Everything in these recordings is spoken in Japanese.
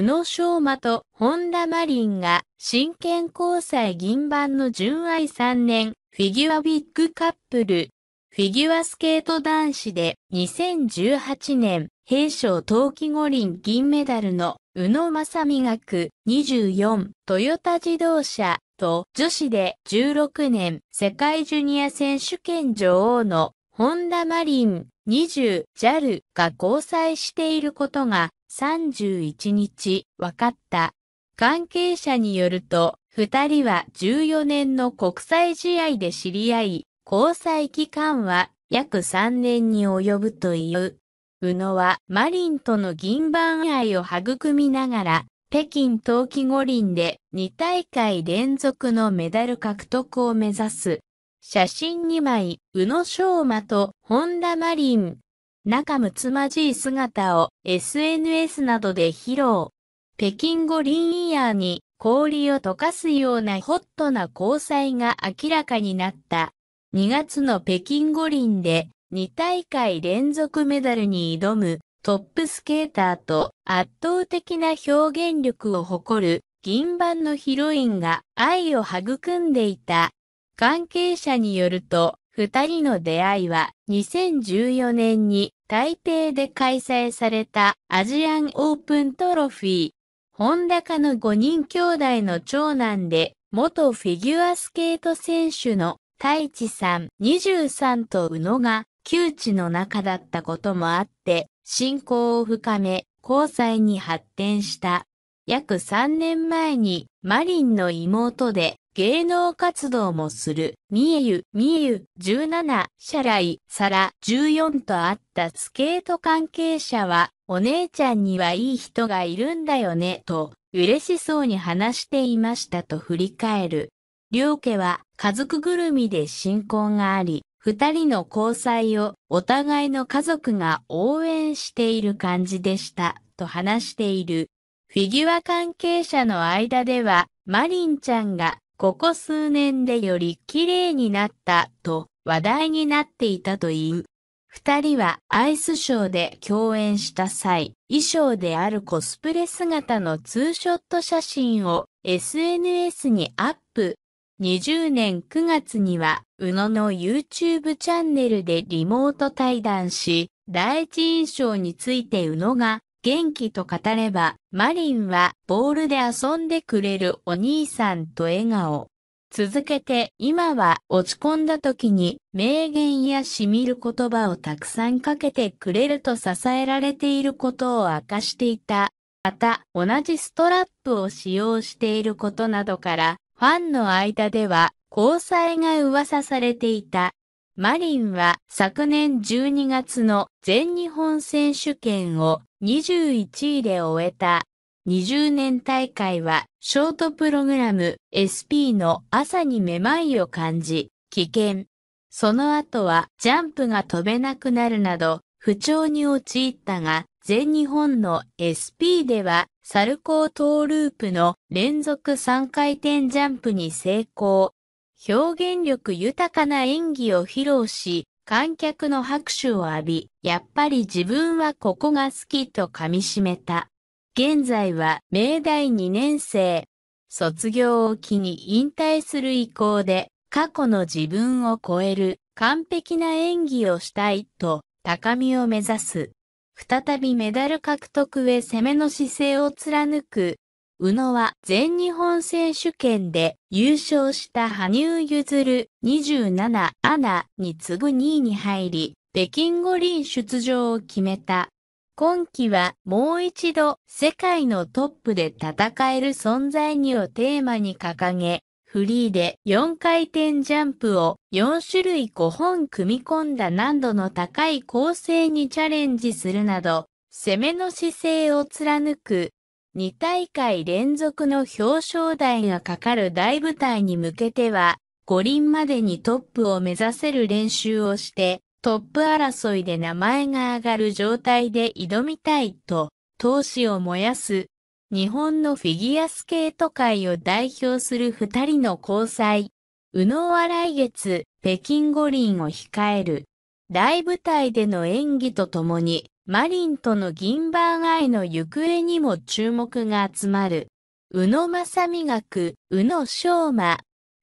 宇野昌磨と本田マリンが真剣交際銀盤の純愛3年フィギュアビッグカップル。フィギュアスケート男子で2018年平昌冬季五輪銀メダルの宇野正美学24トヨタ自動車と女子で16年世界ジュニア選手権女王の本田マリン20 JAL が交際していることが31日、分かった。関係者によると、二人は14年の国際試合で知り合い、交際期間は約3年に及ぶという。宇野はマリンとの銀盤愛を育みながら、北京冬季五輪で2大会連続のメダル獲得を目指す。写真2枚、宇野昌磨と本田マリン、仲睦まじい姿を SNS などで披露。北京五輪イヤーに氷を溶かすようなホットな交際が明らかになった。2月の北京五輪で2大会連続メダルに挑むトップスケーターと圧倒的な表現力を誇る銀盤のヒロインが愛を育んでいた。関係者によると、二人の出会いは2014年に台北で開催されたアジアンオープントロフィー。本高の5人兄弟の長男で元フィギュアスケート選手の太一さん23と宇野が窮地の中だったこともあって信仰を深め交際に発展した。約3年前にマリンの妹で芸能活動もする、みえゆ、みえゆ、17、シャライ、サラ、14とあったスケート関係者は、お姉ちゃんにはいい人がいるんだよね、と、嬉しそうに話していましたと振り返る。両家は家族ぐるみで親交があり、二人の交際をお互いの家族が応援している感じでした、と話している。フィギュア関係者の間では、マリンちゃんがここ数年でより綺麗になったと話題になっていたという。二人はアイスショーで共演した際、衣装であるコスプレ姿のツーショット写真を SNS にアップ。20年9月には、宇野の YouTube チャンネルでリモート対談し、第一印象について宇野が、元気と語れば、マリンはボールで遊んでくれるお兄さんと笑顔。続けて、今は落ち込んだ時に名言やしみる言葉をたくさんかけてくれると支えられていることを明かしていた。また、同じストラップを使用していることなどから、ファンの間では交際が噂されていた。マリンは昨年12月の全日本選手権を21位で終えた。20年大会はショートプログラム SP の朝にめまいを感じ、危険。その後はジャンプが飛べなくなるなど不調に陥ったが、全日本の SP ではサルコートーループの連続3回転ジャンプに成功。表現力豊かな演技を披露し、観客の拍手を浴び、やっぱり自分はここが好きと噛み締めた。現在は明大2年生。卒業を機に引退する意向で、過去の自分を超える完璧な演技をしたいと高みを目指す。再びメダル獲得へ攻めの姿勢を貫く宇野は全日本選手権で優勝した羽生結弦27アナに次ぐ2位に入り、北京五輪出場を決めた。今季はもう一度世界のトップで戦える存在にをテーマに掲げ、フリーで4回転ジャンプを4種類5本組み込んだ難度の高い構成にチャレンジするなど、攻めの姿勢を貫く2大会連続の表彰台がかかる大舞台に向けては、五輪までにトップを目指せる練習をして、トップ争いで名前が上がる状態で挑みたいと、闘志を燃やす、日本のフィギュアスケート界を代表する二人の交際。宇野は来月、北京五輪を控える。大舞台での演技とともに、マリンとの銀バーガイの行方にも注目が集まる。宇野正美学、宇野昌馬。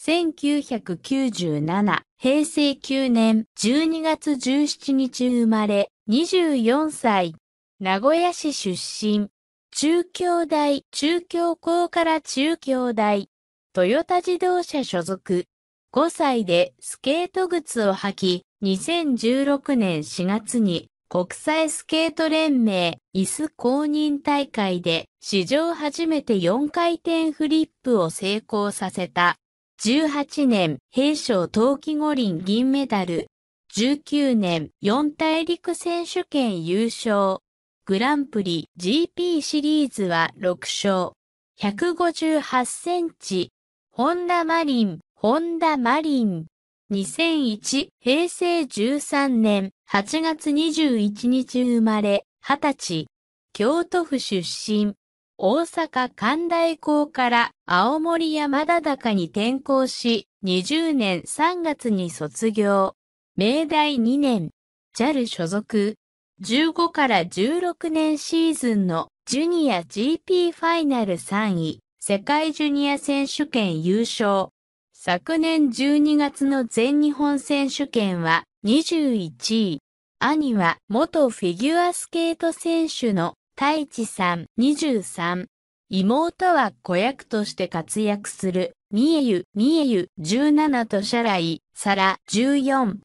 1997平成9年12月17日生まれ24歳名古屋市出身中京大中京高から中京大トヨタ自動車所属5歳でスケート靴を履き2016年4月に国際スケート連盟椅子公認大会で史上初めて4回転フリップを成功させた。18年、平昌冬季五輪銀メダル。19年、四大陸選手権優勝。グランプリ GP シリーズは6勝。158センチ。ホンダマリン、ホンダマリン。2001平成13年8月21日生まれ、20歳、京都府出身、大阪関大校から青森山田高に転校し、20年3月に卒業。明大2年、JAL 所属。15から16年シーズンのジュニア GP ファイナル3位、世界ジュニア選手権優勝。昨年12月の全日本選手権は21位。兄は元フィギュアスケート選手の太一さん23。妹は子役として活躍する三重ゆ、みえゆ17とシャライ、サラ14。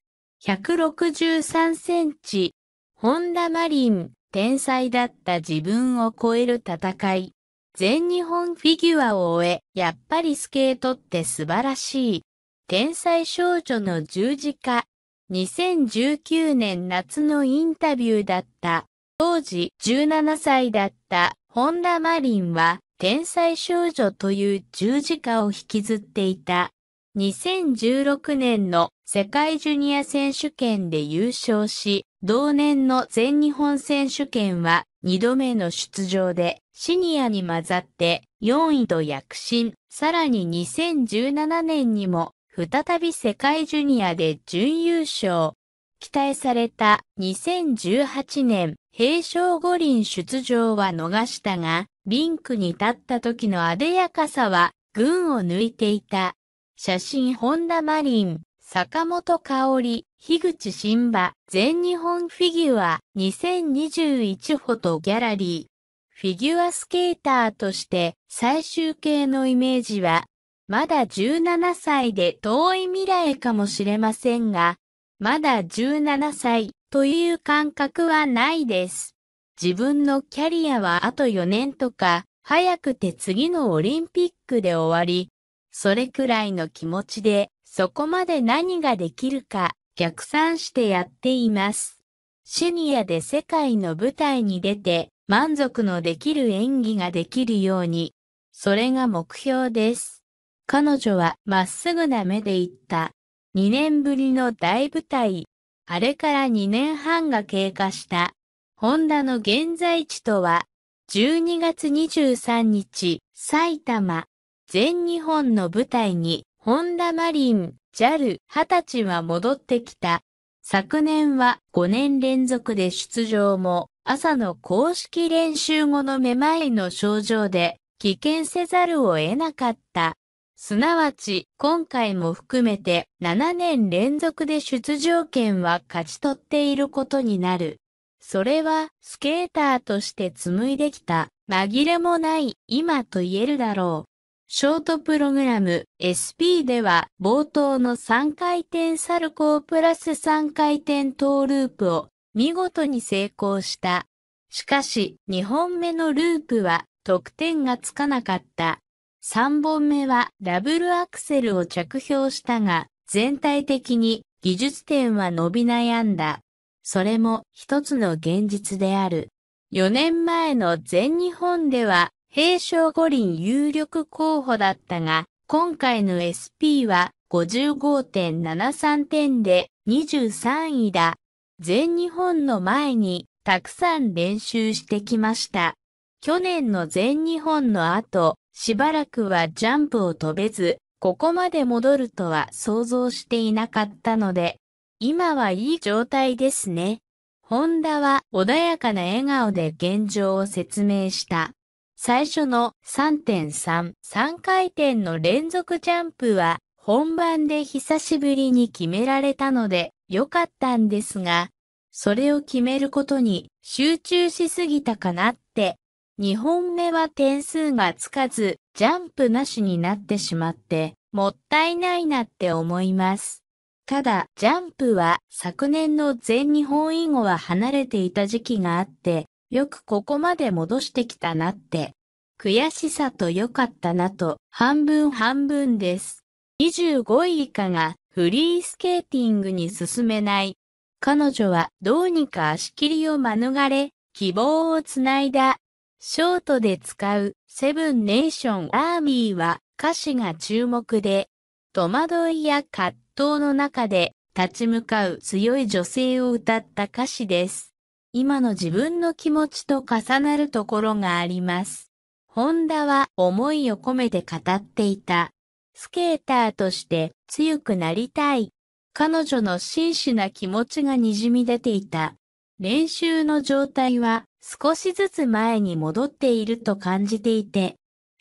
163センチ。本田マリン、天才だった自分を超える戦い。全日本フィギュアを終え、やっぱりスケートって素晴らしい。天才少女の十字架。2019年夏のインタビューだった。当時17歳だった本田マリンは天才少女という十字架を引きずっていた。2016年の世界ジュニア選手権で優勝し、同年の全日本選手権は2度目の出場でシニアに混ざって4位と躍進、さらに2017年にも再び世界ジュニアで準優勝。期待された2018年、平昌五輪出場は逃したが、リンクに立った時の艶やかさは群を抜いていた。写真本田マリン、坂本香織、樋口新馬、全日本フィギュア2021フォトギャラリー。フィギュアスケーターとして最終形のイメージは、まだ17歳で遠い未来かもしれませんが、まだ17歳という感覚はないです。自分のキャリアはあと4年とか、早くて次のオリンピックで終わり、それくらいの気持ちで、そこまで何ができるか逆算してやっています。シニアで世界の舞台に出て、満足のできる演技ができるように、それが目標です。彼女はまっすぐな目で言った。2年ぶりの大舞台。あれから2年半が経過した。ホンダの現在地とは、12月23日、埼玉、全日本の舞台に、ホンダマリン、ジャル、二十歳は戻ってきた。昨年は5年連続で出場も、朝の公式練習後のめまいの症状で危険せざるを得なかった。すなわち、今回も含めて7年連続で出場権は勝ち取っていることになる。それは、スケーターとして紡いできた、紛れもない、今と言えるだろう。ショートプログラム SP では冒頭の3回転サルコープラス3回転トーループを見事に成功した。しかし、2本目のループは得点がつかなかった。3本目はダブルアクセルを着氷したが、全体的に技術点は伸び悩んだ。それも一つの現実である。4年前の全日本では、平昌五輪有力候補だったが、今回の SP は55.73点で23位だ。全日本の前にたくさん練習してきました。去年の全日本の後、しばらくはジャンプを飛べず、ここまで戻るとは想像していなかったので、今はいい状態ですね。ホンダは穏やかな笑顔で現状を説明した。最初の3.3、3回転の連続ジャンプは本番で久しぶりに決められたので良かったんですが、それを決めることに集中しすぎたかなって、2本目は点数がつかず、ジャンプなしになってしまって、もったいないなって思います。ただ、ジャンプは昨年の全日本以後は離れていた時期があって、よくここまで戻してきたなって、悔しさと良かったなと半分半分です。25位以下がフリースケーティングに進めない。彼女はどうにか足切りを免れ、希望をつないだ。ショートで使うセブンネーションアーミーは歌詞が注目で、戸惑いや葛藤の中で立ち向かう強い女性を歌った歌詞です。今の自分の気持ちと重なるところがあります。ホンダは思いを込めて語っていた。スケーターとして強くなりたい。彼女の真摯な気持ちがにじみ出ていた。練習の状態は少しずつ前に戻っていると感じていて、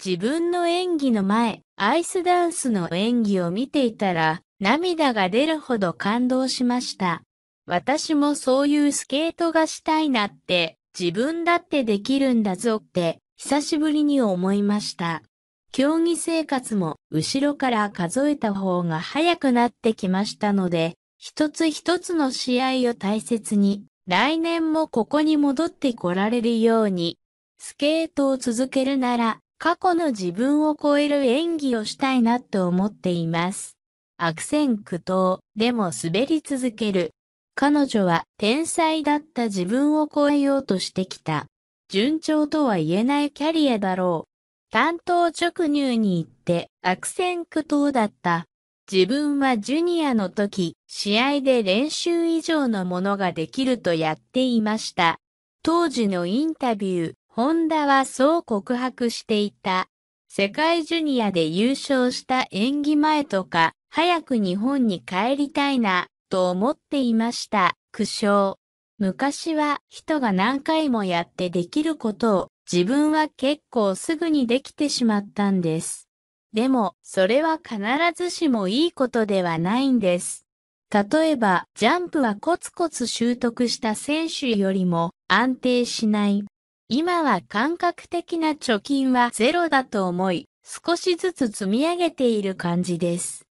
自分の演技の前、アイスダンスの演技を見ていたら涙が出るほど感動しました。私もそういうスケートがしたいなって自分だってできるんだぞって久しぶりに思いました。競技生活も後ろから数えた方が早くなってきましたので、一つ一つの試合を大切に、来年もここに戻って来られるように、スケートを続けるなら、過去の自分を超える演技をしたいなと思っています。悪戦苦闘、でも滑り続ける。彼女は天才だった自分を超えようとしてきた。順調とは言えないキャリアだろう。単刀直入に言って悪戦苦闘だった。自分はジュニアの時、試合で練習以上のものができるとやっていました。当時のインタビュー、ホンダはそう告白していた。世界ジュニアで優勝した演技前とか、早く日本に帰りたいな、と思っていました。苦笑。昔は人が何回もやってできることを自分は結構すぐにできてしまったんです。でも、それは必ずしもいいことではないんです。例えば、ジャンプはコツコツ習得した選手よりも安定しない。今は感覚的な貯金はゼロだと思い、少しずつ積み上げている感じです。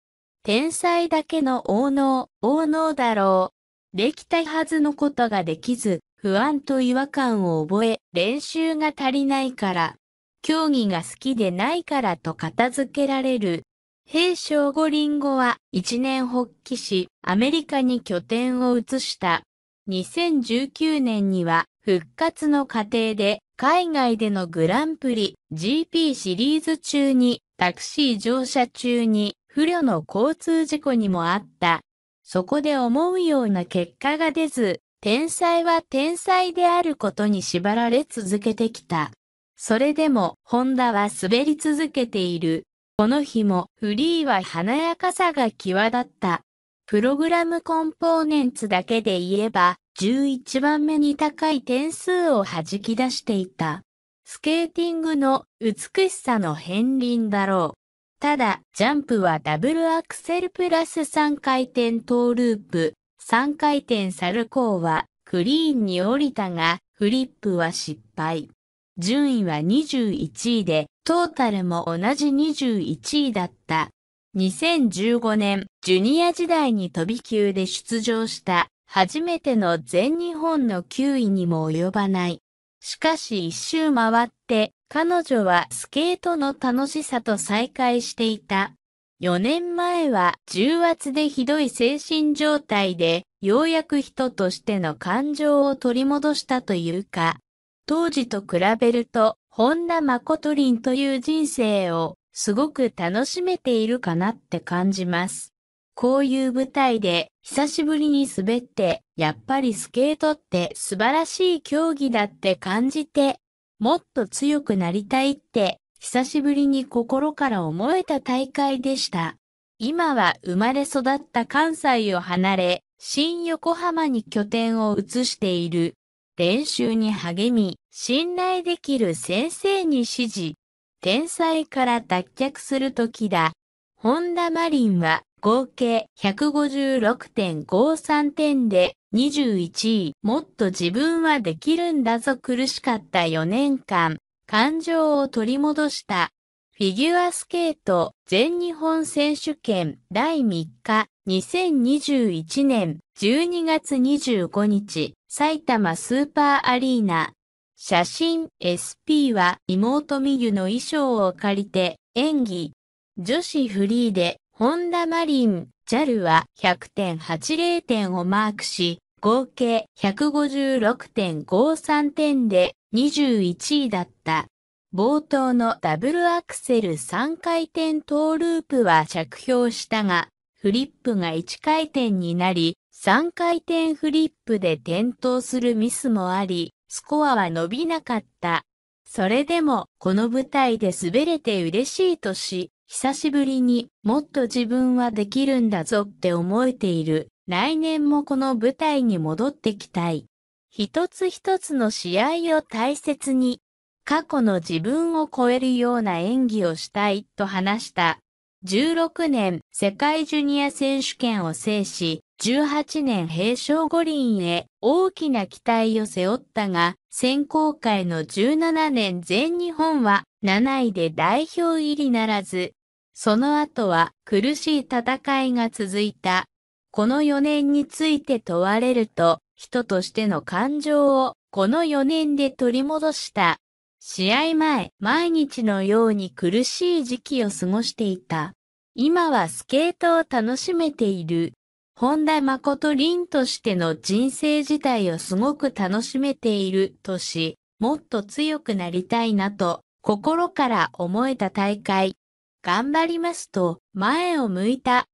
天才だけの王能、王能だろう。できたはずのことができず、不安と違和感を覚え、練習が足りないから、競技が好きでないからと片付けられる。平昌五輪後は一年発起し、アメリカに拠点を移した。2019年には復活の過程で海外でのグランプリ GP シリーズ中にタクシー乗車中に不慮の交通事故にもあった。そこで思うような結果が出ず、天才は天才であることに縛られ続けてきた。それでも、ホンダは滑り続けている。この日も、フリーは華やかさが際立った。プログラムコンポーネンツだけで言えば、11番目に高い点数を弾き出していた。スケーティングの美しさの片鱗だろう。ただ、ジャンプはダブルアクセルプラス3回転トーループ、3回転サルコーはクリーンに降りたが、フリップは失敗。順位は21位で、トータルも同じ21位だった。2015年、ジュニア時代に飛び級で出場した初めての全日本の9位にも及ばない。しかし一周回って、彼女はスケートの楽しさと再会していた。4年前は重圧でひどい精神状態で、ようやく人としての感情を取り戻したというか、当時と比べると、本田誠林という人生をすごく楽しめているかなって感じます。こういう舞台で久しぶりに滑って、やっぱりスケートって素晴らしい競技だって感じて、もっと強くなりたいって久しぶりに心から思えた大会でした。今は生まれ育った関西を離れ、新横浜に拠点を移している。練習に励み、信頼できる先生に指示。天才から脱却する時だ。本田マリンは合計156.53点で21位。もっと自分はできるんだぞ苦しかった4年間。感情を取り戻した。フィギュアスケート全日本選手権第3日2021年12月25日埼玉スーパーアリーナ写真 SP は妹ミユの衣装を借りて演技女子フリーで本田マリン JAL は100.80点をマークし合計156.53点で21位だった冒頭のダブルアクセル3回転トーループは着氷したが、フリップが1回転になり、3回転フリップで転倒するミスもあり、スコアは伸びなかった。それでも、この舞台で滑れて嬉しいとし、久しぶりにもっと自分はできるんだぞって思えている。来年もこの舞台に戻ってきたい。一つ一つの試合を大切に、過去の自分を超えるような演技をしたいと話した。16年世界ジュニア選手権を制し、18年平昌五輪へ大きな期待を背負ったが、選考会の17年全日本は7位で代表入りならず、その後は苦しい戦いが続いた。この4年について問われると、人としての感情をこの4年で取り戻した。試合前、毎日のように苦しい時期を過ごしていた。今はスケートを楽しめている。本田誠凛としての人生自体をすごく楽しめているとし、もっと強くなりたいなと心から思えた大会。頑張りますと前を向いた